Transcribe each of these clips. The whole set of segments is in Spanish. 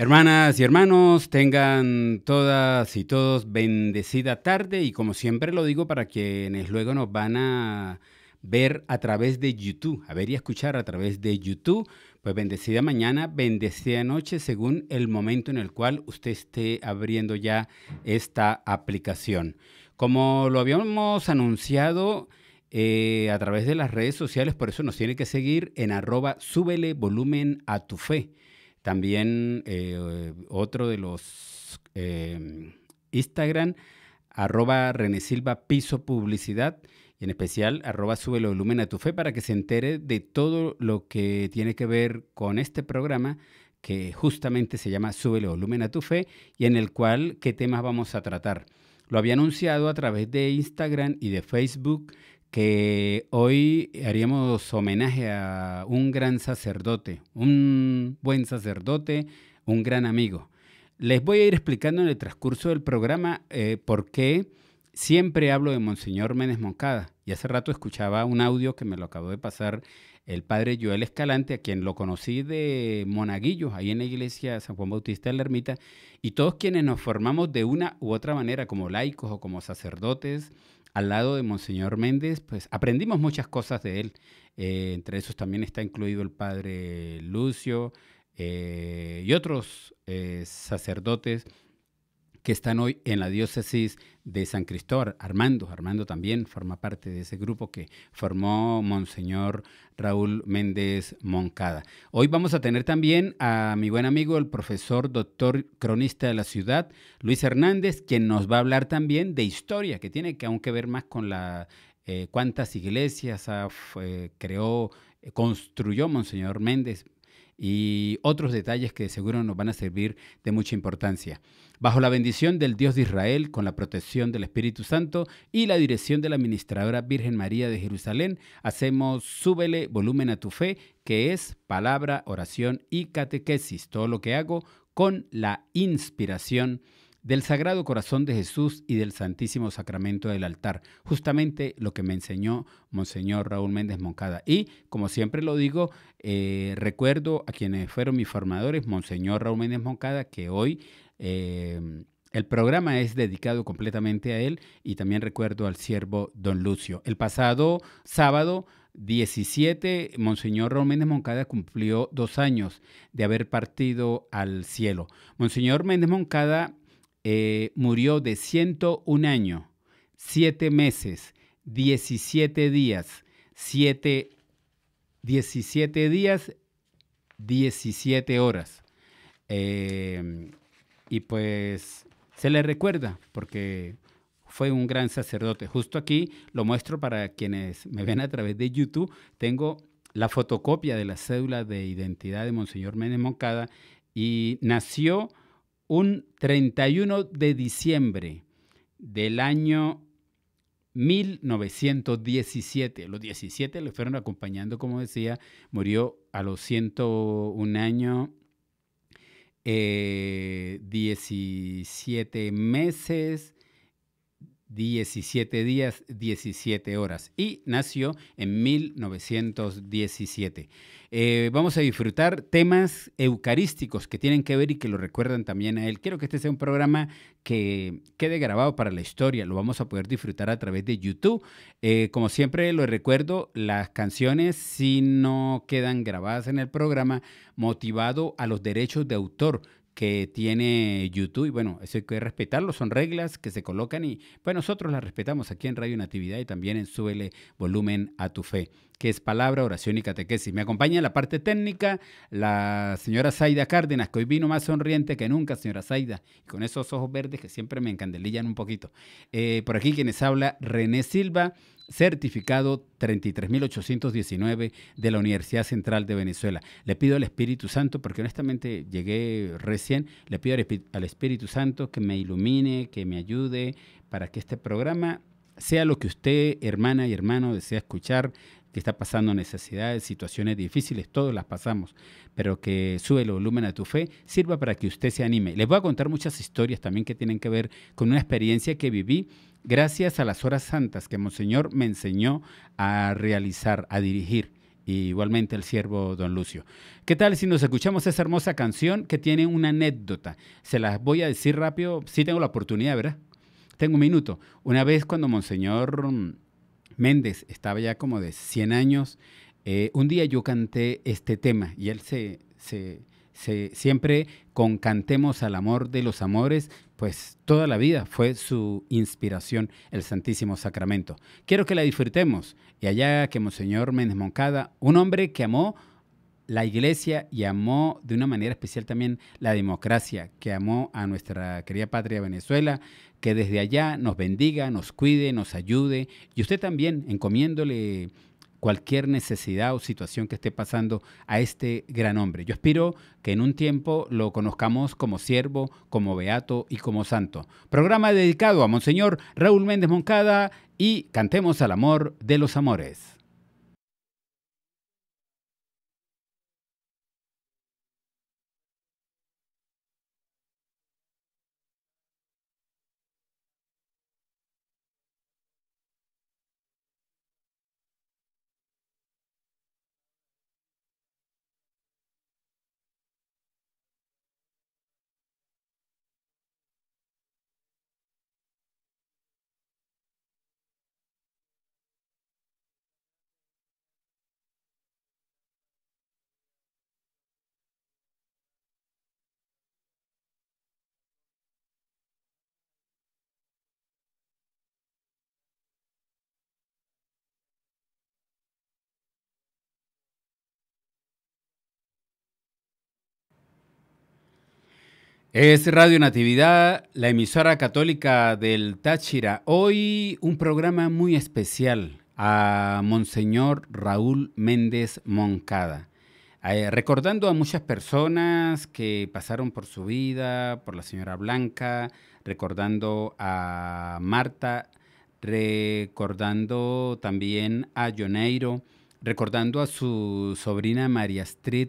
Hermanas y hermanos, tengan todas y todos bendecida tarde y como siempre lo digo para quienes luego nos van a ver a través de YouTube, a ver y escuchar a través de YouTube, pues bendecida mañana, bendecida noche según el momento en el cual usted esté abriendo ya esta aplicación. Como lo habíamos anunciado, eh, a través de las redes sociales, por eso nos tiene que seguir en arroba súbele volumen a tu fe. También eh, otro de los em, Instagram, arroba Renesilva Piso Publicidad y en especial arroba sube volumen a tu fe para que se entere de todo lo que tiene que ver con este programa que justamente se llama Sube volumen a tu fe y en el cual qué temas vamos a tratar. Lo había anunciado a través de Instagram y de Facebook que hoy haríamos homenaje a un gran sacerdote, un buen sacerdote, un gran amigo. Les voy a ir explicando en el transcurso del programa eh, por qué siempre hablo de Monseñor Menes Moncada. Y hace rato escuchaba un audio que me lo acabó de pasar el padre Joel Escalante, a quien lo conocí de Monaguillos, ahí en la iglesia San Juan Bautista de la Ermita. Y todos quienes nos formamos de una u otra manera, como laicos o como sacerdotes, al lado de Monseñor Méndez, pues aprendimos muchas cosas de él. Eh, entre esos también está incluido el padre Lucio eh, y otros eh, sacerdotes que están hoy en la diócesis de San Cristóbal. Armando, Armando también forma parte de ese grupo que formó Monseñor Raúl Méndez Moncada. Hoy vamos a tener también a mi buen amigo, el profesor, doctor, cronista de la ciudad, Luis Hernández, quien nos va a hablar también de historia, que tiene que aún que ver más con la eh, cuántas iglesias eh, creó, construyó Monseñor Méndez y otros detalles que seguro nos van a servir de mucha importancia. Bajo la bendición del Dios de Israel, con la protección del Espíritu Santo y la dirección de la administradora Virgen María de Jerusalén, hacemos súbele volumen a tu fe, que es palabra, oración y catequesis, todo lo que hago con la inspiración del Sagrado Corazón de Jesús y del Santísimo Sacramento del altar. Justamente lo que me enseñó Monseñor Raúl Méndez Moncada. Y, como siempre lo digo, eh, recuerdo a quienes fueron mis formadores, Monseñor Raúl Méndez Moncada, que hoy... Eh, el programa es dedicado completamente a él y también recuerdo al siervo don Lucio. El pasado sábado 17, Monseñor Raúl Méndez Moncada cumplió dos años de haber partido al cielo. Monseñor Méndez Moncada eh, murió de 101 años, 7 meses, 17 días, 7, 17 días, 17 horas. Em, y pues se le recuerda porque fue un gran sacerdote. Justo aquí lo muestro para quienes me ven a través de YouTube. Tengo la fotocopia de la cédula de identidad de Monseñor méndez Moncada y nació un 31 de diciembre del año 1917. Los 17 le fueron acompañando, como decía, murió a los 101 años, 17 meses, 17 días, 17 horas y nació en 1917. Eh, vamos a disfrutar temas eucarísticos que tienen que ver y que lo recuerdan también a él. Quiero que este sea un programa que quede grabado para la historia. Lo vamos a poder disfrutar a través de YouTube. Eh, como siempre lo recuerdo, las canciones si no quedan grabadas en el programa, motivado a los derechos de autor que tiene YouTube. Y bueno, eso hay que respetarlo. Son reglas que se colocan y pues nosotros las respetamos aquí en Radio Natividad y también en Súbele Volumen a tu Fe, que es palabra, oración y catequesis. Me acompaña en la parte técnica la señora Zaida Cárdenas, que hoy vino más sonriente que nunca, señora Zaida, con esos ojos verdes que siempre me encandelillan un poquito. Eh, por aquí quienes habla, René Silva certificado 33819 de la Universidad Central de Venezuela. Le pido al Espíritu Santo, porque honestamente llegué recién, le pido al Espíritu Santo que me ilumine, que me ayude para que este programa sea lo que usted, hermana y hermano, desea escuchar, que está pasando necesidades, situaciones difíciles, todos las pasamos, pero que sube el volumen a tu fe, sirva para que usted se anime. Les voy a contar muchas historias también que tienen que ver con una experiencia que viví gracias a las horas santas que Monseñor me enseñó a realizar, a dirigir. igualmente el siervo don Lucio. ¿Qué tal si nos escuchamos esa hermosa canción que tiene una anécdota? Se las voy a decir rápido, si tengo la oportunidad, ¿verdad? Tengo un minuto. Una vez cuando Monseñor Méndez estaba ya como de 100 años, eh, un día yo canté este tema y él se, siempre con Cantemos al Amor de los Amores, pues toda la vida fue su inspiración el Santísimo Sacramento. Quiero que la disfrutemos y allá que Monseñor Méndez Moncada, un hombre que amó la iglesia y amó de una manera especial también la democracia, que amó a nuestra querida patria Venezuela, que desde allá nos bendiga, nos cuide, nos ayude. Y usted también, encomiéndole cualquier necesidad o situación que esté pasando a este gran hombre. Yo espero que en un tiempo lo conozcamos como siervo, como beato y como santo. Programa dedicado a Monseñor Raúl Méndez Moncada y Cantemos al Amor de los Amores. Es Radio Natividad, la emisora católica del Táchira. Hoy un programa muy especial a Monseñor Raúl Méndez Moncada. Eh, recordando a muchas personas que pasaron por su vida, por la señora Blanca, recordando a Marta, recordando también a Joneiro, recordando a su sobrina María Street,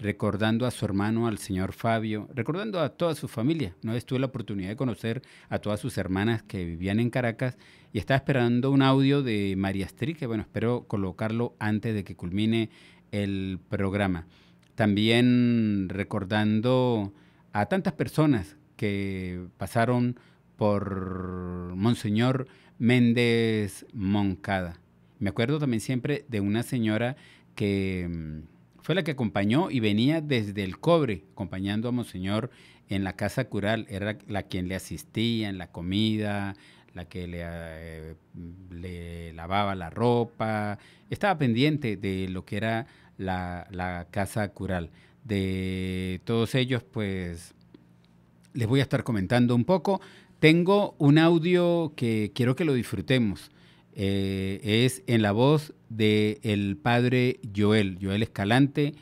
recordando a su hermano, al señor Fabio, recordando a toda su familia. no vez la oportunidad de conocer a todas sus hermanas que vivían en Caracas y estaba esperando un audio de María Astrid, que bueno, espero colocarlo antes de que culmine el programa. También recordando a tantas personas que pasaron por Monseñor Méndez Moncada. Me acuerdo también siempre de una señora que mm, fue la que acompañó y venía desde el cobre, acompañando a Monseñor en la casa cural. Era la quien le asistía en la comida, la que le, eh, lavaba la ropa. Estaba pendiente de lo que era la casa cural. De todos ellos, pues les voy a estar comentando un poco. Tengo un audio que quiero que lo disfrutemos eh, es en la voz del el padre Joel, Joel Escalante,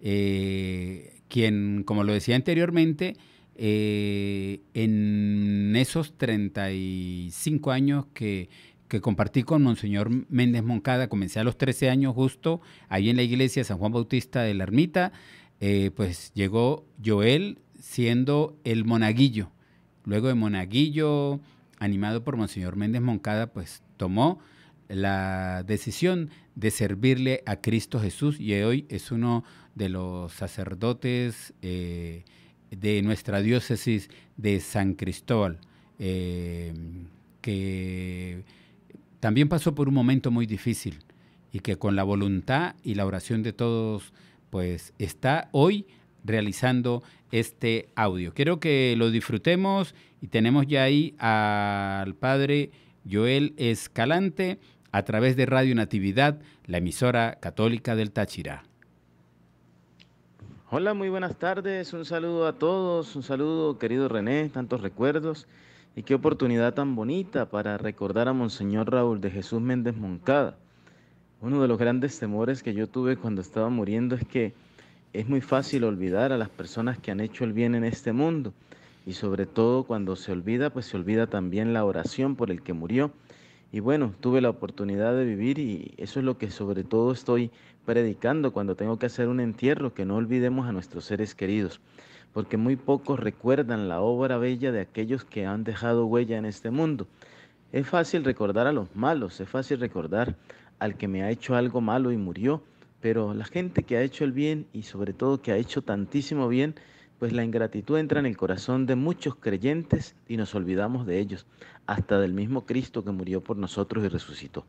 eh, quien, como lo decía anteriormente, eh, en esos 35 años que, que compartí con Monseñor Méndez Moncada, comencé a los 13 años justo ahí en la iglesia San Juan Bautista de la Ermita, pues llegó Joel siendo el monaguillo. Luego de monaguillo, animado por Monseñor Méndez Moncada, pues tomó la decisión de servirle a Cristo Jesús y hoy es uno de los sacerdotes eh, de nuestra diócesis de San Cristóbal, eh, que también pasó por un momento muy difícil y que con la voluntad y la oración de todos, pues está hoy realizando este audio. Quiero que lo disfrutemos y tenemos ya ahí al padre Joel Escalante a través de Radio Natividad, la emisora católica del Táchira. Hola, muy buenas tardes, un saludo a todos, un saludo querido René, tantos recuerdos y qué oportunidad tan bonita para recordar a Monseñor Raúl de Jesús Méndez Moncada. Uno de los grandes temores que yo tuve cuando estaba muriendo es que es muy fácil olvidar a las personas que han hecho el bien en este mundo y sobre todo cuando se olvida, pues se olvida también la oración por el que murió. Y bueno, tuve la oportunidad de vivir y eso es lo que sobre todo estoy predicando cuando tengo que hacer un entierro, que no olvidemos a nuestros seres queridos, porque muy pocos recuerdan la obra bella de aquellos que han dejado huella en este mundo. Es fácil recordar a los malos, es fácil recordar al que me ha hecho algo malo y murió, pero la gente que ha hecho el bien y sobre todo que ha hecho tantísimo bien, pues la ingratitud entra en el corazón de muchos creyentes y nos olvidamos de ellos, hasta del mismo Cristo que murió por nosotros y resucitó.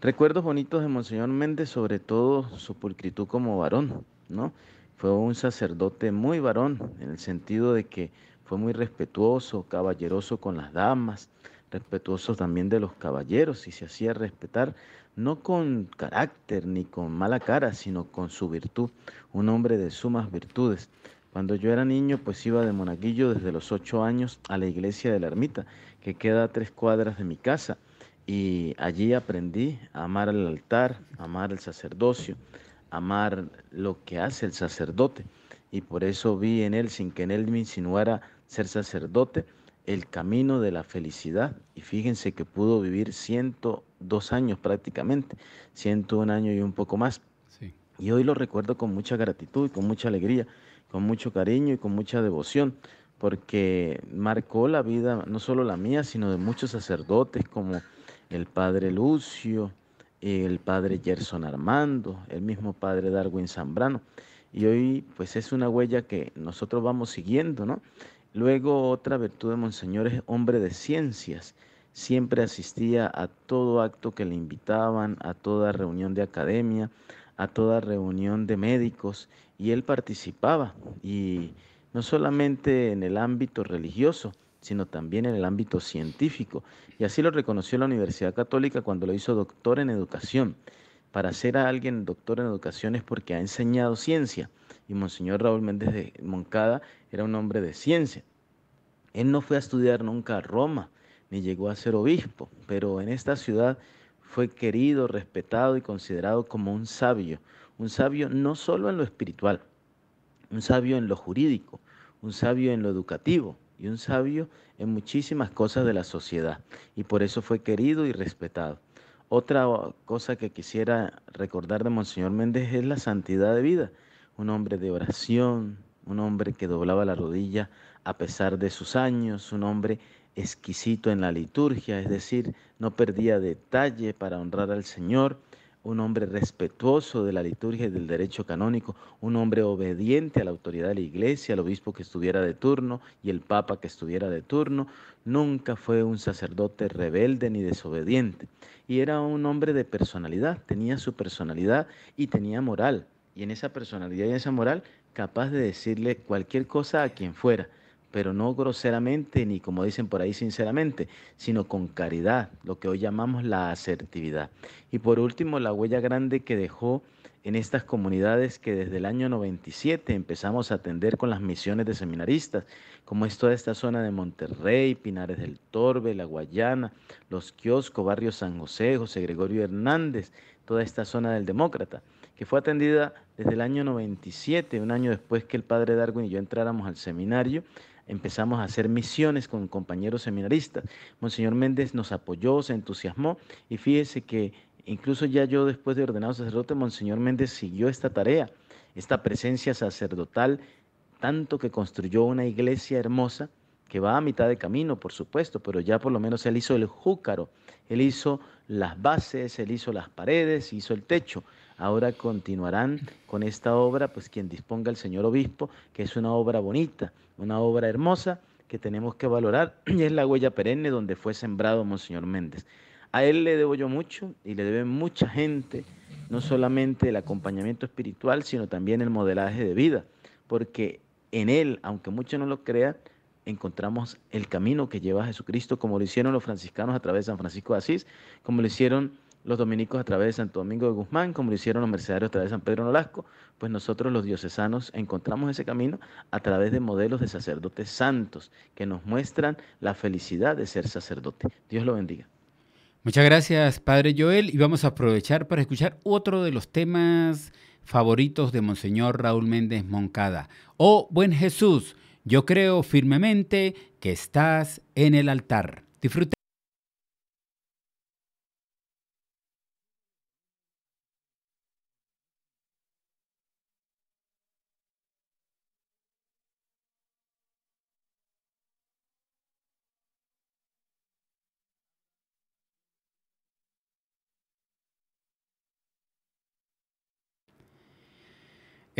Recuerdos bonitos de Monseñor Méndez, sobre todo su pulcritud como varón, ¿no? Fue un sacerdote muy varón, en el sentido de que fue muy respetuoso, caballeroso con las damas, respetuoso también de los caballeros y se hacía respetar no con carácter ni con mala cara, sino con su virtud, un hombre de sumas virtudes. Cuando yo era niño, pues iba de monaguillo desde los ocho años a la iglesia de la ermita, que queda a tres cuadras de mi casa, y allí aprendí a amar el altar, amar el sacerdocio, amar lo que hace el sacerdote, y por eso vi en él, sin que en él me insinuara ser sacerdote, el camino de la felicidad. Y fíjense que pudo vivir 102 años prácticamente, 101 años y un poco más. Y hoy lo recuerdo con mucha gratitud, con mucha alegría, con mucho cariño y con mucha devoción, porque marcó la vida, no solo la mía, sino de muchos sacerdotes como el padre Lucio, el padre Gerson Armando, el mismo padre Darwin Zambrano. Y hoy pues es una huella que nosotros vamos siguiendo, ¿no? Luego otra virtud de Monseñor es hombre de ciencias. Siempre asistía a todo acto que le invitaban, a toda reunión de academia, a toda reunión de médicos, y él participaba, y no solamente en el ámbito religioso, sino también en el ámbito científico. Y así lo reconoció la Universidad Católica cuando lo hizo doctor en educación. Para ser a alguien doctor en educación es porque ha enseñado ciencia. Y Monseñor Raúl Méndez de Moncada era un hombre de ciencia. Él no fue a estudiar nunca a Roma, ni llegó a ser obispo, pero en esta ciudad fue querido, respetado y considerado como un sabio. Un sabio no solo en lo espiritual, un sabio en lo jurídico, un sabio en lo educativo y un sabio en muchísimas cosas de la sociedad. Y por eso fue querido y respetado. Otra cosa que quisiera recordar de Monseñor Méndez es la santidad de vida. Un hombre de oración, un hombre que doblaba la rodilla a pesar de sus años, un hombre exquisito en la liturgia, es decir, no perdía detalle para honrar al Señor, un hombre respetuoso de la liturgia y del derecho canónico, un hombre obediente a la autoridad de la iglesia, al obispo que estuviera de turno y el papa que estuviera de turno, nunca fue un sacerdote rebelde ni desobediente, y era un hombre de personalidad, tenía su personalidad y tenía moral, y en esa personalidad y en esa moral capaz de decirle cualquier cosa a quien fuera, pero no groseramente ni como dicen por ahí sinceramente, sino con caridad, lo que hoy llamamos la asertividad. Y por último, la huella grande que dejó en estas comunidades que desde el año 97 empezamos a atender con las misiones de seminaristas, como es toda esta zona de Monterrey, Pinares del Torbe, La Guayana, Los Kioscos, Barrio San José, José Gregorio Hernández, toda esta zona del Demócrata que fue atendida desde el año 97, un año después que el padre Darwin y yo entráramos al seminario. Empezamos a hacer misiones con compañeros seminaristas. Monseñor Méndez nos apoyó, se entusiasmó y fíjese que incluso ya yo después de ordenado sacerdote, Monseñor Méndez siguió esta tarea, esta presencia sacerdotal, tanto que construyó una iglesia hermosa que va a mitad de camino, por supuesto, pero ya por lo menos él hizo el júcaro, él hizo las bases, él hizo las paredes, hizo el techo. Ahora continuarán con esta obra, pues quien disponga el señor obispo, que es una obra bonita, una obra hermosa que tenemos que valorar y es la huella perenne donde fue sembrado Monseñor Méndez. A él le debo yo mucho y le debe mucha gente, no solamente el acompañamiento espiritual, sino también el modelaje de vida, porque en él, aunque muchos no lo crean, encontramos el camino que lleva Jesucristo, como lo hicieron los franciscanos a través de San Francisco de Asís, como lo hicieron los dominicos a través de Santo Domingo de Guzmán, como lo hicieron los mercenarios a través de San Pedro Nolasco, pues nosotros los diocesanos encontramos ese camino a través de modelos de sacerdotes santos que nos muestran la felicidad de ser sacerdote. Dios lo bendiga. Muchas gracias, Padre Joel, y vamos a aprovechar para escuchar otro de los temas favoritos de Monseñor Raúl Méndez Moncada. Oh, buen Jesús, yo creo firmemente que estás en el altar. Disfruta.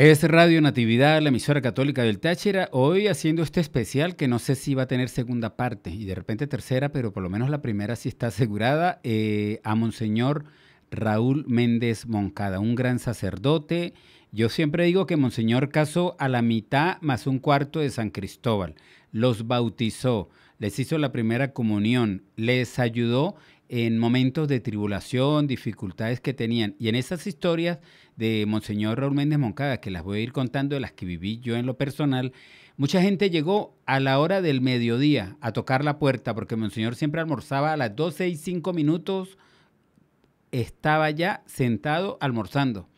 Es Radio Natividad, la emisora católica del Táchira, hoy haciendo este especial que no sé si va a tener segunda parte y de repente tercera, pero por lo menos la primera sí está asegurada, eh, a Monseñor Raúl Méndez Moncada, un gran sacerdote. Yo siempre digo que Monseñor casó a la mitad más un cuarto de San Cristóbal, los bautizó, les hizo la primera comunión, les ayudó en momentos de tribulación, dificultades que tenían. Y en esas historias de Monseñor Raúl Méndez Moncada, que las voy a ir contando, de las que viví yo en lo personal, mucha gente llegó a la hora del mediodía a tocar la puerta, porque Monseñor siempre almorzaba a las 12 y 5 minutos, estaba ya sentado almorzando.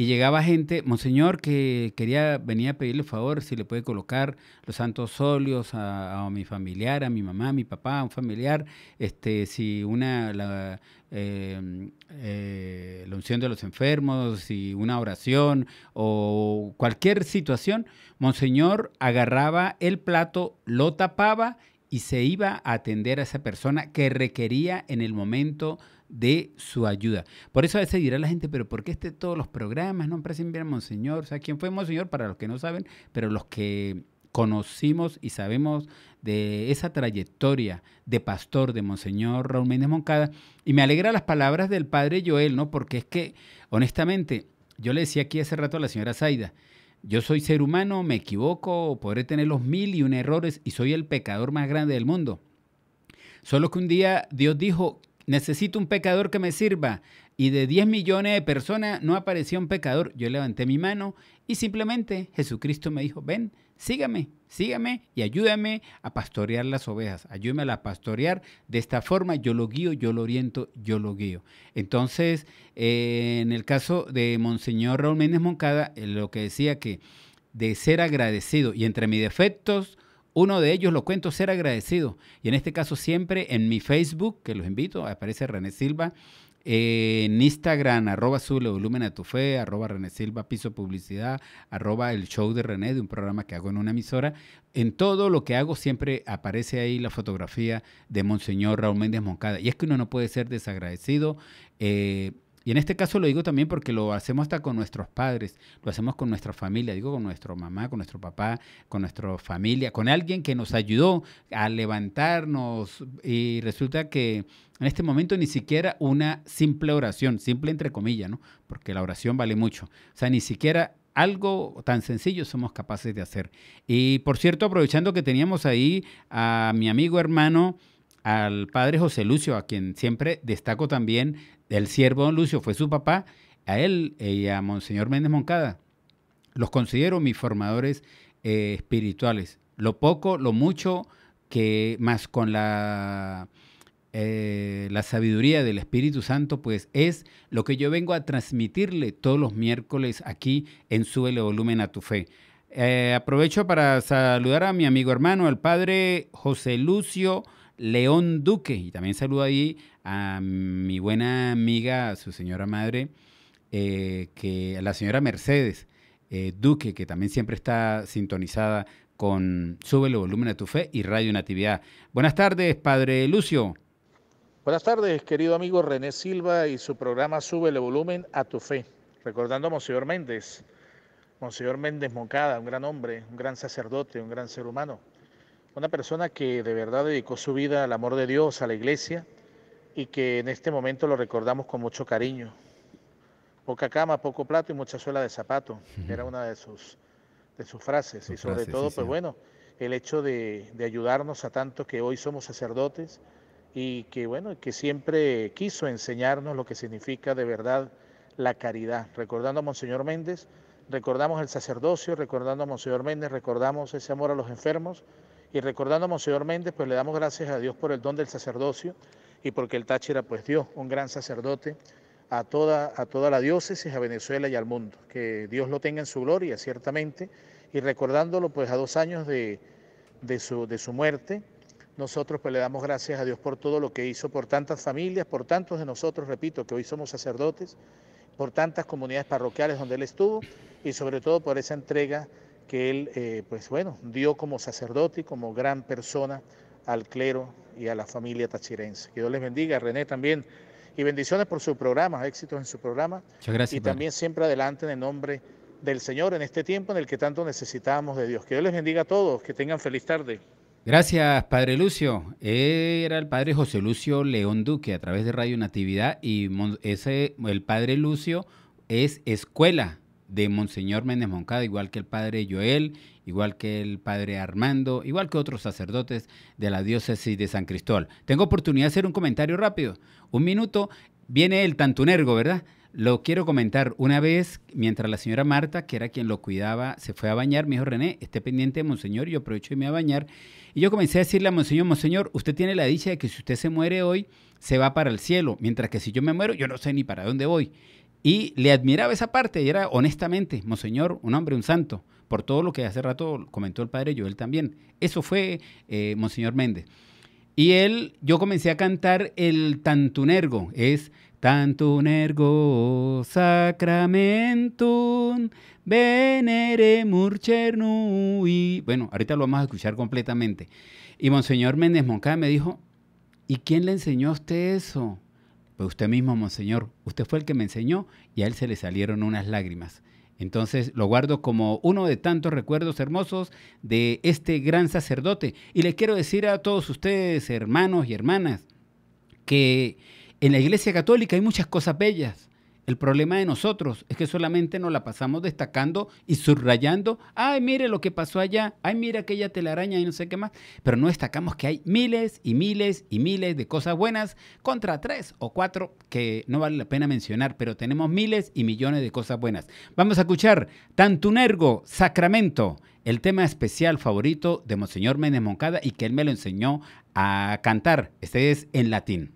Y llegaba gente, monseñor, que quería venía a pedirle favor si le puede colocar los santos óleos a, mi familiar, a mi mamá, a mi papá, a un familiar, este, si una em, eh, la, unción de los enfermos, si una oración o cualquier situación, monseñor agarraba el plato, lo tapaba y se iba a atender a esa persona que requería en el momento de su ayuda. Por eso a veces dirá la gente, pero ¿por qué este, todos los programas no parecen bien Monseñor? O sea, ¿quién fue Monseñor? Para los que no saben, pero los que conocimos y sabemos de esa trayectoria de pastor de Monseñor Raúl Méndez Moncada. Y me alegra las palabras del padre Joel, ¿no? Porque es que, honestamente, yo le decía aquí hace rato a la señora Zaida, yo soy ser humano, me equivoco, podré tener los mil y un errores y soy el pecador más grande del mundo. Solo que un día Dios dijo, necesito un pecador que me sirva. Y de 10 millones de personas no apareció un pecador. Yo levanté mi mano y simplemente Jesucristo me dijo, ven, sígame, sígame y ayúdame a pastorear las ovejas. Ayúdame a pastorear. De esta forma yo lo guío, yo lo oriento, yo lo guío. Entonces, eh, en el caso de Monseñor Raúl Méndez Moncada, eh, lo que decía que de ser agradecido y entre mis defectos, uno de ellos, lo cuento, ser agradecido. Y en este caso siempre en mi Facebook, que los invito, aparece René Silva, eh, en Instagram, arroba sube volumen a tu fe, arroba René Silva, piso publicidad, arroba el show de René, de un programa que hago en una emisora. En todo lo que hago siempre aparece ahí la fotografía de Monseñor Raúl Méndez Moncada. Y es que uno no puede ser desagradecido. Eh, y en este caso lo digo también porque lo hacemos hasta con nuestros padres, lo hacemos con nuestra familia, digo con nuestra mamá, con nuestro papá, con nuestra familia, con alguien que nos ayudó a levantarnos y resulta que en este momento ni siquiera una simple oración, simple entre comillas, ¿no? Porque la oración vale mucho. O sea, ni siquiera algo tan sencillo somos capaces de hacer. Y por cierto, aprovechando que teníamos ahí a mi amigo hermano al padre José Lucio, a quien siempre destaco también el siervo don Lucio fue su papá, a él eh, y a Monseñor Méndez Moncada. Los considero mis formadores eh, espirituales. Lo poco, lo mucho, que más con la, eh, la sabiduría del Espíritu Santo, pues es lo que yo vengo a transmitirle todos los miércoles aquí en Súbele Volumen a tu Fe. aprovecho para saludar a mi amigo hermano, el padre José Lucio. León Duque. Y también saludo ahí a mi buena amiga, su señora madre, eh, que, a la señora Mercedes eh, Duque, que también siempre está sintonizada con el Volumen a tu Fe y Radio Natividad. Buenas tardes, Padre Lucio. Buenas tardes, querido amigo René Silva y su programa el Volumen a tu Fe. Recordando a Monseñor Méndez, Monseñor Méndez Moncada, un gran hombre, un gran sacerdote, un gran ser humano, una persona que de verdad dedicó su vida al amor de Dios, a la iglesia, y que en este momento lo recordamos con mucho cariño. Poca cama, poco plato y mucha suela de zapato, era una de sus, de sus frases. y sobre todo, pues bueno, el hecho de, ayudarnos a tantos que hoy somos sacerdotes y que bueno, que siempre quiso enseñarnos lo que significa de verdad la caridad. Recordando a Monseñor Méndez, recordamos el sacerdocio, recordando a Monseñor Méndez, recordamos ese amor a los enfermos y recordando a Monseñor Méndez, pues le damos gracias a Dios por el don del sacerdocio y porque el Táchira, pues dio un gran sacerdote a toda, a toda la diócesis, a Venezuela y al mundo. Que Dios lo tenga en su gloria, ciertamente. Y recordándolo, pues a dos años de, su, de su muerte, nosotros pues le damos gracias a Dios por todo lo que hizo, por tantas familias, por tantos de nosotros, repito, que hoy somos sacerdotes, por tantas comunidades parroquiales donde él estuvo y sobre todo por esa entrega que él, eh, pues bueno, dio como sacerdote y como gran persona al clero y a la familia tachirense. Que Dios les bendiga, René también. Y bendiciones por su programa, éxitos en su programa. Muchas gracias. Y también siempre adelante en el nombre del Señor en este tiempo en el que tanto necesitábamos de Dios. Que Dios les bendiga a todos, que tengan feliz tarde. Gracias, Padre Lucio. Era el Padre José Lucio León Duque a través de Radio Natividad y ese, el Padre Lucio es escuela de Monseñor Méndez Moncada, igual que el padre Joel, igual que el padre Armando, igual que otros sacerdotes de la diócesis de San Cristóbal. Tengo oportunidad de hacer un comentario rápido. Un minuto, viene el tantunergo, ¿verdad? Lo quiero comentar. Una vez, mientras la señora Marta, que era quien lo cuidaba, se fue a bañar, me dijo, René, esté pendiente de Monseñor, yo aprovecho y me a bañar. Y yo comencé a decirle a Monseñor, Monseñor, usted tiene la dicha de que si usted se muere hoy, se va para el cielo, mientras que si yo me muero, yo no sé ni para dónde voy. Y le admiraba esa parte y era honestamente, Monseñor, un hombre, un santo, por todo lo que hace rato comentó el padre Joel también. Eso fue eh, Monseñor Méndez. Y él, yo comencé a cantar el tantunergo, es tantunergo sacramentum venere y Bueno, ahorita lo vamos a escuchar completamente. Y Monseñor Méndez Moncada me dijo, ¿y quién le enseñó a usted eso? pues usted mismo, monseñor, usted fue el que me enseñó y a él se le salieron unas lágrimas. Entonces lo guardo como uno de tantos recuerdos hermosos de este gran sacerdote. Y le quiero decir a todos ustedes, hermanos y hermanas, que en la Iglesia Católica hay muchas cosas bellas, el problema de nosotros es que solamente nos la pasamos destacando y subrayando, ay, mire lo que pasó allá, ay, mire aquella telaraña y no sé qué más, pero no destacamos que hay miles y miles y miles de cosas buenas contra tres o cuatro que no vale la pena mencionar, pero tenemos miles y millones de cosas buenas. Vamos a escuchar Tantunergo, Sacramento, el tema especial favorito de Monseñor Méndez Moncada y que él me lo enseñó a cantar. Este es en latín.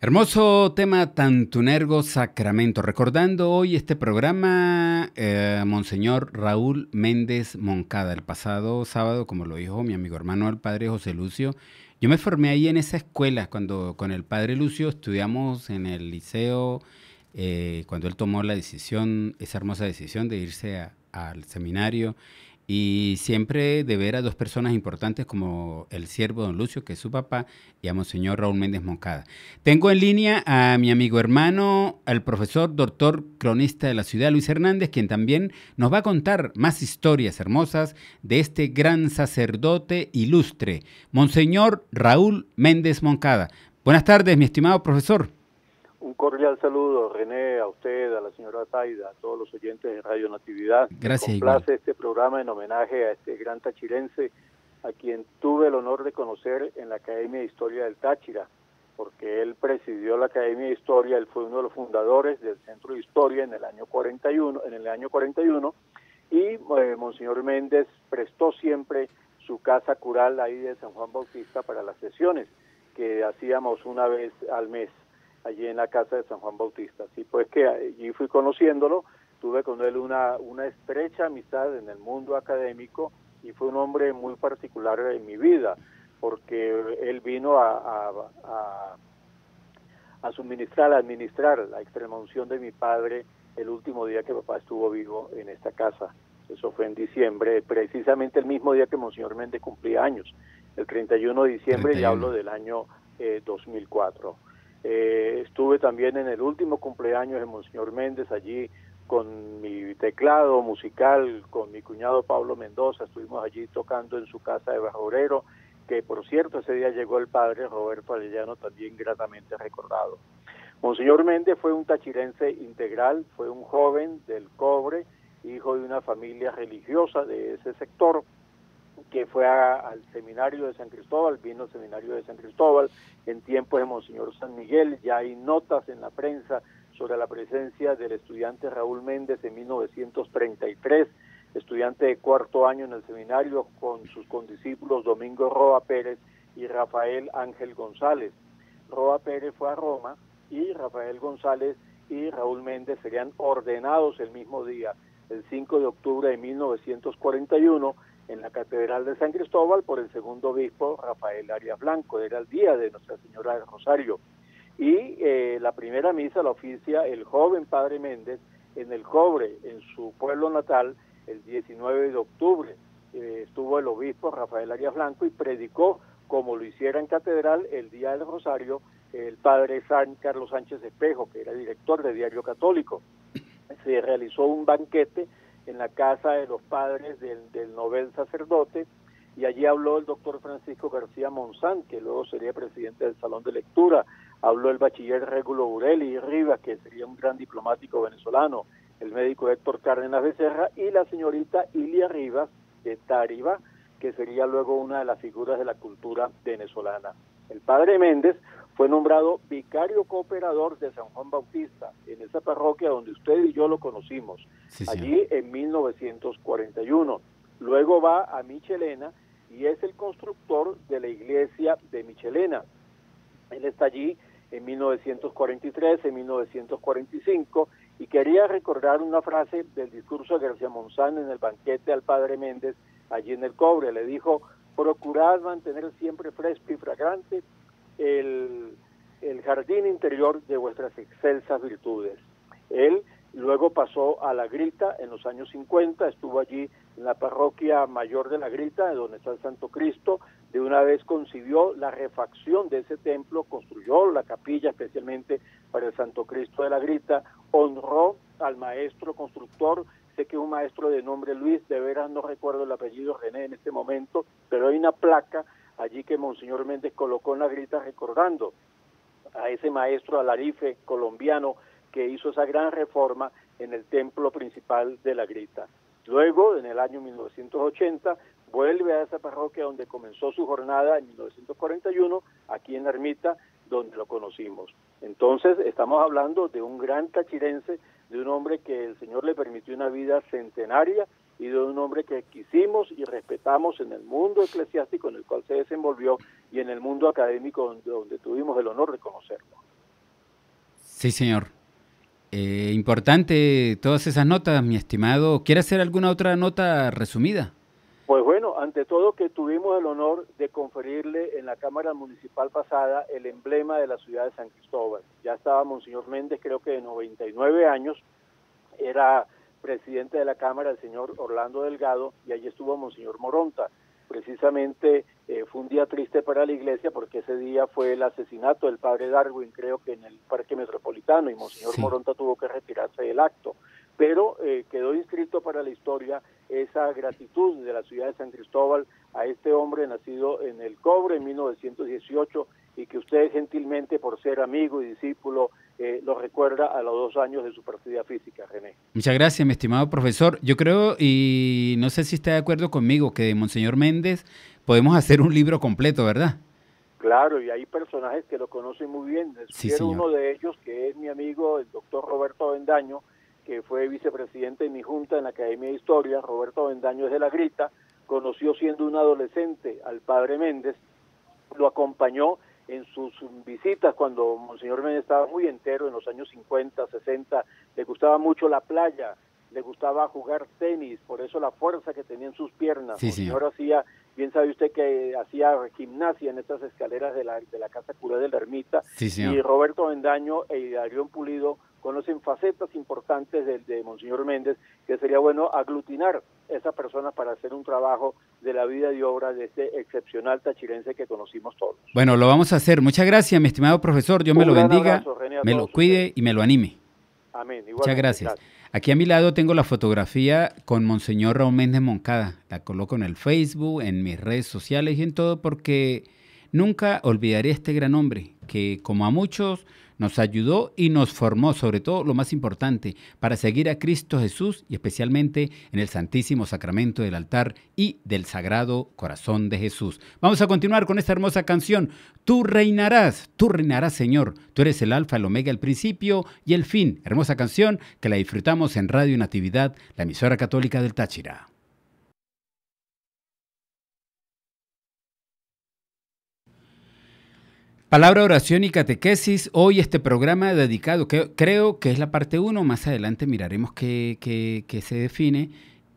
Hermoso tema Tantunergo Sacramento. Recordando hoy este programa, eh, Monseñor Raúl Méndez Moncada. El pasado sábado, como lo dijo mi amigo hermano, el padre José Lucio, yo me formé ahí en esa escuela cuando con el padre Lucio estudiamos en el liceo, eh, cuando él tomó la decisión, esa hermosa decisión de irse al seminario y siempre de ver a dos personas importantes como el siervo don Lucio, que es su papá, y a Monseñor Raúl Méndez Moncada. Tengo en línea a mi amigo hermano, al profesor, doctor, cronista de la ciudad, Luis Hernández, quien también nos va a contar más historias hermosas de este gran sacerdote ilustre, Monseñor Raúl Méndez Moncada. Buenas tardes, mi estimado profesor. Un cordial saludo, René, a usted, a la señora Taida a todos los oyentes de Radio Natividad. Gracias. Me complace este programa en homenaje a este gran tachirense, a quien tuve el honor de conocer en la Academia de Historia del Táchira, porque él presidió la Academia de Historia, él fue uno de los fundadores del Centro de Historia en el año 41, en el año 41 y eh, Monseñor Méndez prestó siempre su casa cural ahí de San Juan Bautista para las sesiones que hacíamos una vez al mes allí en la casa de San Juan Bautista. Así pues que allí fui conociéndolo, tuve con él una, una estrecha amistad en el mundo académico y fue un hombre muy particular en mi vida, porque él vino a, a, a, suministrar, a administrar la extrema unción de mi padre el último día que papá estuvo vivo en esta casa. Eso fue en diciembre, precisamente el mismo día que Monseñor Méndez cumplía años, el 31 de diciembre, ya y hablo del año 2004. Eh, eh, estuve también en el último cumpleaños de Monseñor Méndez allí con mi teclado musical, con mi cuñado Pablo Mendoza, estuvimos allí tocando en su casa de Bajorero, que por cierto ese día llegó el padre Roberto Arellano también gratamente recordado. Monseñor Méndez fue un tachirense integral, fue un joven del cobre, hijo de una familia religiosa de ese sector, que fue al seminario de San Cristóbal, vino al seminario de San Cristóbal en tiempo de Monseñor San Miguel, ya hay notas en la prensa sobre la presencia del estudiante Raúl Méndez en 1933, estudiante de cuarto año en el seminario con sus condiscípulos Domingo Roa Pérez y Rafael Ángel González. Roa Pérez fue a Roma y Rafael González y Raúl Méndez serían ordenados el mismo día, el 5 de octubre de 1941, en la Catedral de San Cristóbal por el segundo obispo Rafael Arias Blanco, era el día de Nuestra Señora del Rosario. Y eh, la primera misa la oficia el joven Padre Méndez en el Cobre, en su pueblo natal, el 19 de octubre. Eh, estuvo el obispo Rafael Arias Blanco y predicó, como lo hiciera en Catedral, el día del Rosario, el padre San Carlos Sánchez Espejo, que era director de Diario Católico. Se realizó un banquete en la casa de los padres del, del novel sacerdote, y allí habló el doctor Francisco García Monzán, que luego sería presidente del Salón de Lectura, habló el bachiller Regulo Ureli Rivas, que sería un gran diplomático venezolano, el médico Héctor Cárdenas Becerra, y la señorita Ilia Rivas de Tariba, que sería luego una de las figuras de la cultura venezolana. El padre Méndez fue nombrado vicario cooperador de San Juan Bautista, en esa parroquia donde usted y yo lo conocimos, allí en 1941. Luego va a Michelena y es el constructor de la iglesia de Michelena. Él está allí en 1943, en 1945, y quería recordar una frase del discurso de García Monzán en el banquete al padre Méndez, allí en el cobre. Le dijo, procurad mantener siempre fresco y fragante el, jardín interior de vuestras excelsas virtudes. Él luego pasó a La Grita en los años 50, estuvo allí en la parroquia mayor de La Grita, donde está el Santo Cristo, de una vez concibió la refacción de ese templo, construyó la capilla especialmente para el Santo Cristo de La Grita, honró al maestro constructor, sé que un maestro de nombre Luis, de veras no recuerdo el apellido René en este momento, pero hay una placa allí que Monseñor Méndez colocó en la grita recordando a ese maestro alarife colombiano que hizo esa gran reforma en el templo principal de la grita. Luego, en el año 1980, vuelve a esa parroquia donde comenzó su jornada en 1941, aquí en la ermita, donde lo conocimos. Entonces, estamos hablando de un gran cachirense, de un hombre que el Señor le permitió una vida centenaria y de un hombre que quisimos y respetamos en el mundo eclesiástico en el cual se desenvolvió y en el mundo académico donde, tuvimos el honor de conocerlo. Sí, señor. Eh, importante todas esas notas, mi estimado. ¿Quiere hacer alguna otra nota resumida? Pues bueno, ante todo que tuvimos el honor de conferirle en la Cámara Municipal pasada el emblema de la ciudad de San Cristóbal. Ya estaba Monseñor Méndez, creo que de 99 años, era presidente de la Cámara, el señor Orlando Delgado, y allí estuvo Monseñor Moronta. Precisamente eh, fue un día triste para la iglesia porque ese día fue el asesinato del padre Darwin, creo que en el Parque Metropolitano, y Monseñor Moronta tuvo que retirarse del acto. Pero eh, quedó inscrito para la historia esa gratitud de la ciudad de San Cristóbal a este hombre nacido en el Cobre en 1918 y que usted gentilmente, por ser amigo y discípulo lo recuerda a los dos años de su partida física, René. Muchas gracias, mi estimado profesor. Yo creo, y no sé si está de acuerdo conmigo, que de Monseñor Méndez podemos hacer un libro completo, ¿verdad? Claro, y hay personajes que lo conocen muy bien. Sí, uno de ellos, que es mi amigo, el doctor Roberto Vendaño, que fue vicepresidente de mi junta en la Academia de Historia. Roberto Vendaño es de la Grita, conoció siendo un adolescente al padre Méndez, lo acompañó en sus visitas cuando Monseñor Méndez estaba muy entero en los años 50, 60, le gustaba mucho la playa, le gustaba jugar tenis, por eso la fuerza que tenía en sus piernas. Sí, Monseñor hacía, bien sabe usted que hacía gimnasia en estas escaleras de la, de la Casa cura de la Ermita. y Roberto Bendaño e Arión Pulido conocen facetas importantes de, Monseñor Méndez, que sería bueno aglutinar esas personas para hacer un trabajo de la vida y obra de este excepcional tachirense que conocimos todos. Bueno, lo vamos a hacer. Muchas gracias, mi estimado profesor. Dios me lo bendiga, me lo cuide y me lo anime. Amén. Muchas gracias. Aquí a mi lado tengo la fotografía con Monseñor Raúl Méndez Moncada. La coloco en el Facebook, en mis redes sociales y en todo porque Nunca olvidaré a este gran hombre que, como a muchos, nos ayudó y nos formó, sobre todo lo más importante, para seguir a Cristo Jesús y especialmente en el Santísimo Sacramento del altar y del Sagrado Corazón de Jesús. Vamos a continuar con esta hermosa canción. Tú reinarás, tú reinarás Señor, tú eres el alfa, el omega, el principio y el fin. Hermosa canción que la disfrutamos en Radio Natividad, la emisora católica del Táchira. Palabra, oración y catequesis. Hoy este programa dedicado, que creo que es la parte 1, más adelante miraremos qué se define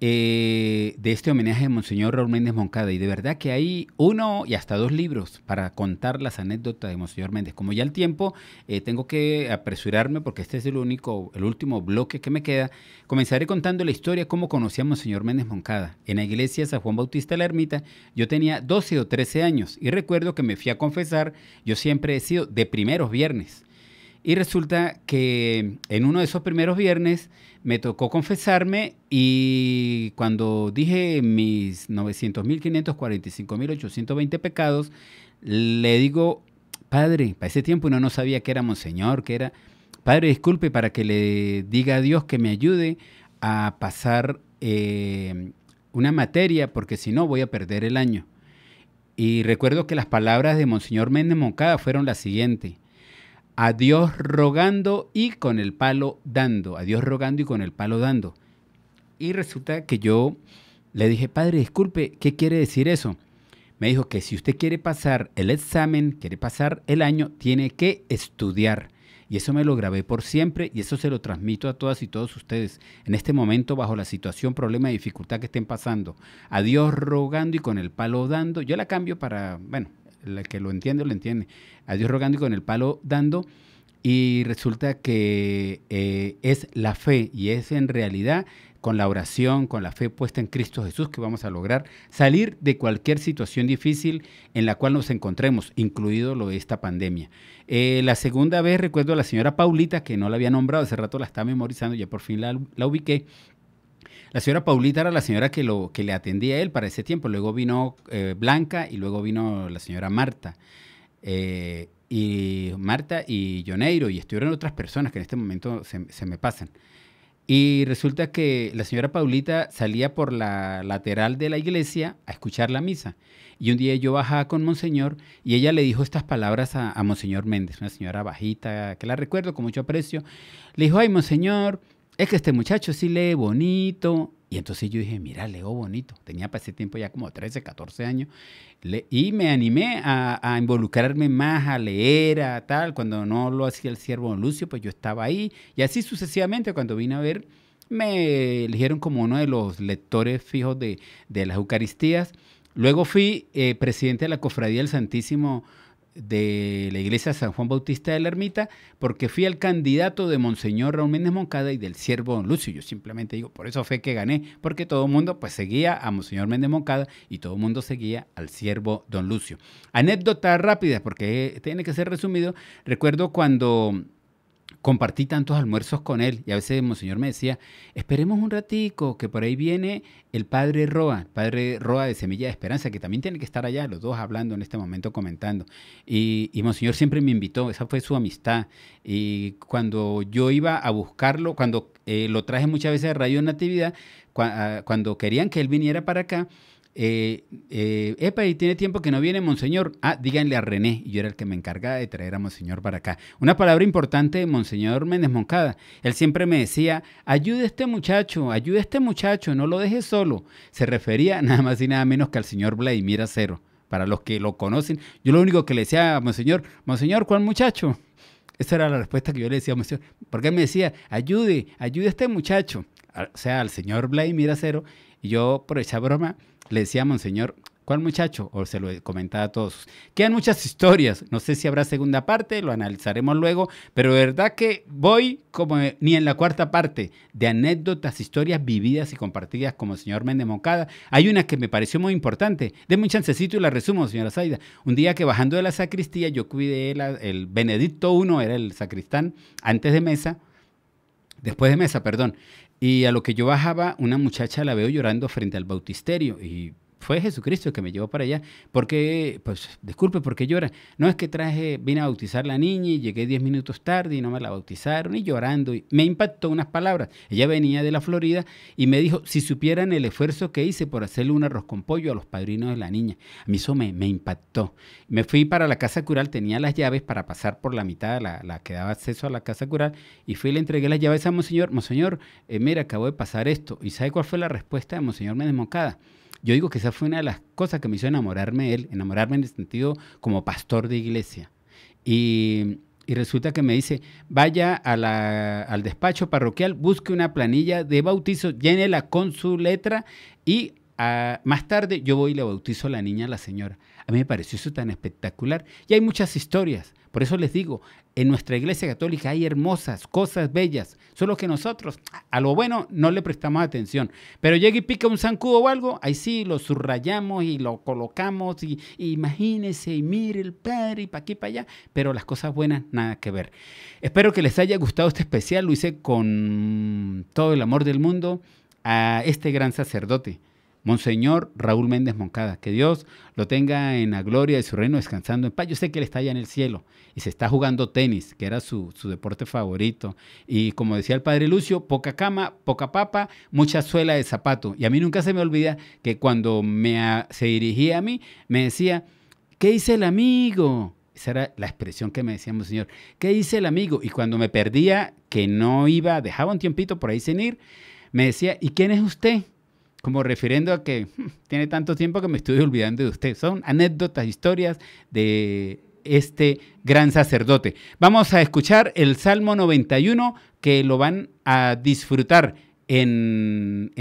eh, de este homenaje de Monseñor Raúl Méndez Moncada. Y de verdad que hay uno y hasta dos libros para contar las anécdotas de Monseñor Méndez. Como ya el tiempo, eh, tengo que apresurarme porque este es el único, el último bloque que me queda. Comenzaré contando la historia, cómo conocí a Monseñor Méndez Moncada. En la iglesia San Juan Bautista de la Ermita, yo tenía 12 o 13 años y recuerdo que me fui a confesar. Yo siempre he sido de primeros viernes. Y resulta que en uno de esos primeros viernes me tocó confesarme y cuando dije mis 900.545.820 pecados, le digo, Padre, para ese tiempo uno no sabía que era Monseñor, que era, Padre, disculpe para que le diga a Dios que me ayude a pasar eh, una materia, porque si no voy a perder el año. Y recuerdo que las palabras de Monseñor Méndez Moncada fueron las siguientes a Dios rogando y con el palo dando, a Dios rogando y con el palo dando. Y resulta que yo le dije, padre, disculpe, ¿qué quiere decir eso? Me dijo que si usted quiere pasar el examen, quiere pasar el año, tiene que estudiar. Y eso me lo grabé por siempre y eso se lo transmito a todas y todos ustedes en este momento bajo la situación, problema y dificultad que estén pasando. A Dios rogando y con el palo dando. Yo la cambio para, bueno, la que lo entiende, lo entiende. A Dios rogando y con el palo dando. Y resulta que eh, es la fe y es en realidad con la oración, con la fe puesta en Cristo Jesús que vamos a lograr salir de cualquier situación difícil en la cual nos encontremos, incluido lo de esta pandemia. Eh, la segunda vez recuerdo a la señora Paulita, que no la había nombrado, hace rato la estaba memorizando, ya por fin la, la ubiqué, la señora Paulita era la señora que, lo, que le atendía a él para ese tiempo. Luego vino eh, Blanca y luego vino la señora Marta. Eh, y Marta y Joneiro y estuvieron otras personas que en este momento se, me pasan. Y resulta que la señora Paulita salía por la lateral de la iglesia a escuchar la misa. Y un día yo bajaba con Monseñor y ella le dijo estas palabras a, a Monseñor Méndez, una señora bajita que la recuerdo con mucho aprecio. Le dijo, ay, Monseñor, es que este muchacho sí lee bonito. Y entonces yo dije, mira, leo bonito. Tenía para ese tiempo ya como 13, 14 años. Le y me animé a, involucrarme más, a leer, a tal. Cuando no lo hacía el siervo Lucio, pues yo estaba ahí. Y así sucesivamente, cuando vine a ver, me eligieron como uno de los lectores fijos de, las Eucaristías. Luego fui eh, presidente de la Cofradía del Santísimo de la iglesia San Juan Bautista de la Ermita, porque fui el candidato de Monseñor Raúl Méndez Moncada y del siervo Don Lucio. Yo simplemente digo, por eso fue que gané, porque todo el mundo pues seguía a Monseñor Méndez Moncada y todo el mundo seguía al siervo Don Lucio. Anécdotas rápidas, porque tiene que ser resumido. Recuerdo cuando compartí tantos almuerzos con él y a veces monseñor me decía, esperemos un ratico, que por ahí viene el padre Roa, padre Roa de Semilla de Esperanza, que también tiene que estar allá, los dos hablando en este momento, comentando. Y, monseñor siempre me invitó, esa fue su amistad. Y cuando yo iba a buscarlo, cuando eh, lo traje muchas veces de Radio Natividad, ah, cuando querían que él viniera para acá, eh, eh, epa, y tiene tiempo que no viene Monseñor. Ah, díganle a René. yo era el que me encargaba de traer a Monseñor para acá. Una palabra importante de Monseñor Méndez Moncada. Él siempre me decía, ayude a este muchacho, ayude a este muchacho, no lo deje solo. Se refería nada más y nada menos que al señor Vladimir Acero. Para los que lo conocen, yo lo único que le decía a Monseñor, Monseñor, ¿cuál muchacho? Esa era la respuesta que yo le decía a Monseñor. Porque él me decía, ayude, ayude a este muchacho o sea, al señor Vladimir Acero, y yo, por esa broma, le decía a Monseñor, ¿cuál muchacho? O se lo comentaba a todos. Quedan muchas historias, no sé si habrá segunda parte, lo analizaremos luego, pero de verdad que voy como ni en la cuarta parte de anécdotas, historias vividas y compartidas como el señor Méndez Moncada. Hay una que me pareció muy importante, de un chancecito y la resumo, señora Zaida. Un día que bajando de la sacristía, yo cuidé el Benedicto I, era el sacristán, antes de mesa, después de mesa, perdón. Y a lo que yo bajaba, una muchacha la veo llorando frente al bautisterio y fue Jesucristo que me llevó para allá. Porque, pues, disculpe, porque llora. No es que traje, vine a bautizar la niña y llegué diez minutos tarde y no me la bautizaron y llorando. Y me impactó unas palabras. Ella venía de la Florida y me dijo, si supieran el esfuerzo que hice por hacerle un arroz con pollo a los padrinos de la niña. A mí eso me, impactó. Me fui para la casa cural, tenía las llaves para pasar por la mitad, la, la que daba acceso a la casa cural, y fui y le entregué las llaves a Monseñor. Monseñor, eh, mira, acabo de pasar esto. ¿Y sabe cuál fue la respuesta de Monseñor me yo digo que esa fue una de las cosas que me hizo enamorarme él, enamorarme en el sentido como pastor de iglesia. Y, resulta que me dice, vaya al despacho parroquial, busque una planilla de bautizo, llénela con su letra y ah, más tarde yo voy y le bautizo a la niña, a la señora mí me pareció eso tan espectacular. Y hay muchas historias. Por eso les digo, en nuestra iglesia católica hay hermosas, cosas bellas, solo que nosotros a lo bueno no le prestamos atención. Pero llega y pica un zancudo o algo, ahí sí lo subrayamos y lo colocamos y, y mire el padre y para aquí para allá, pero las cosas buenas nada que ver. Espero que les haya gustado este especial, lo hice con todo el amor del mundo a este gran sacerdote Monseñor Raúl Méndez Moncada. Que Dios lo tenga en la gloria de su reino descansando en paz. Yo sé que él está allá en el cielo y se está jugando tenis, que era su, deporte favorito. Y como decía el padre Lucio, poca cama, poca papa, mucha suela de zapato. Y a mí nunca se me olvida que cuando me ah, se dirigía a mí, me decía, ¿qué hice el amigo? Esa era la expresión que me decía Monseñor. ¿Qué hice el amigo? Y cuando me perdía, que no iba, dejaba un tiempito por ahí sin ir, me decía, ¿y quién es usted? como refiriendo a que hmm, tiene tanto tiempo que me estoy olvidando de usted. Son anécdotas, historias de este gran sacerdote. Vamos a escuchar el Salmo 91 que lo van a disfrutar. En,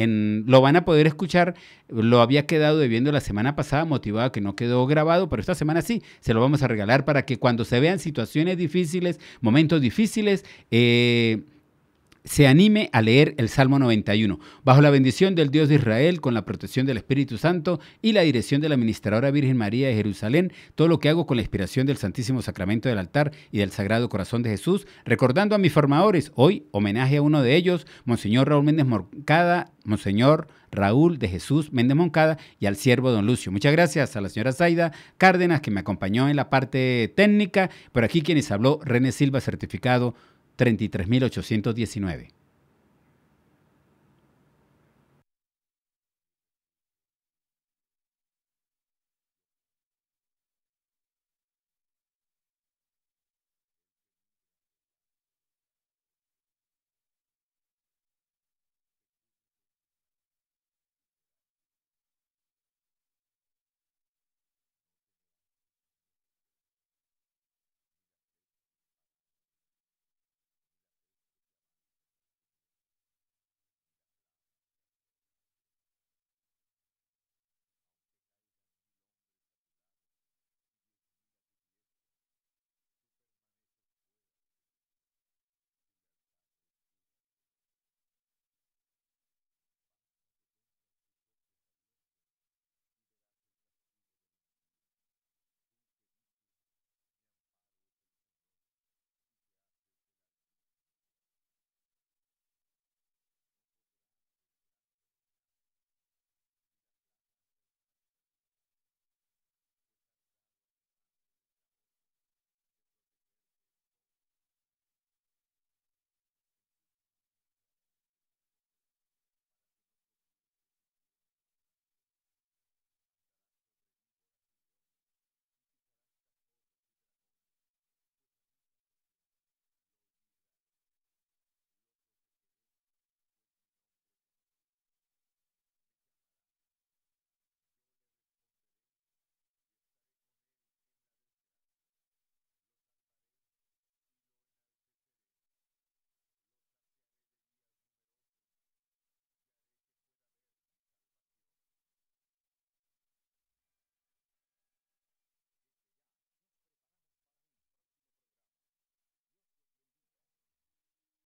lo van a poder escuchar. Lo había quedado debiendo la semana pasada, motivado que no quedó grabado, pero esta semana sí, se lo vamos a regalar para que cuando se vean situaciones difíciles, momentos difíciles, eh, se anime a leer el Salmo 91. Bajo la bendición del Dios de Israel, con la protección del Espíritu Santo y la dirección de la ministradora Virgen María de Jerusalén, todo lo que hago con la inspiración del Santísimo Sacramento del altar y del Sagrado Corazón de Jesús, recordando a mis formadores, hoy homenaje a uno de ellos, Monseñor Raúl Méndez Moncada, Monseñor Raúl de Jesús Méndez Moncada y al siervo Don Lucio. Muchas gracias a la señora Zaida Cárdenas que me acompañó en la parte técnica. Por aquí quienes habló, René Silva, certificado 33819.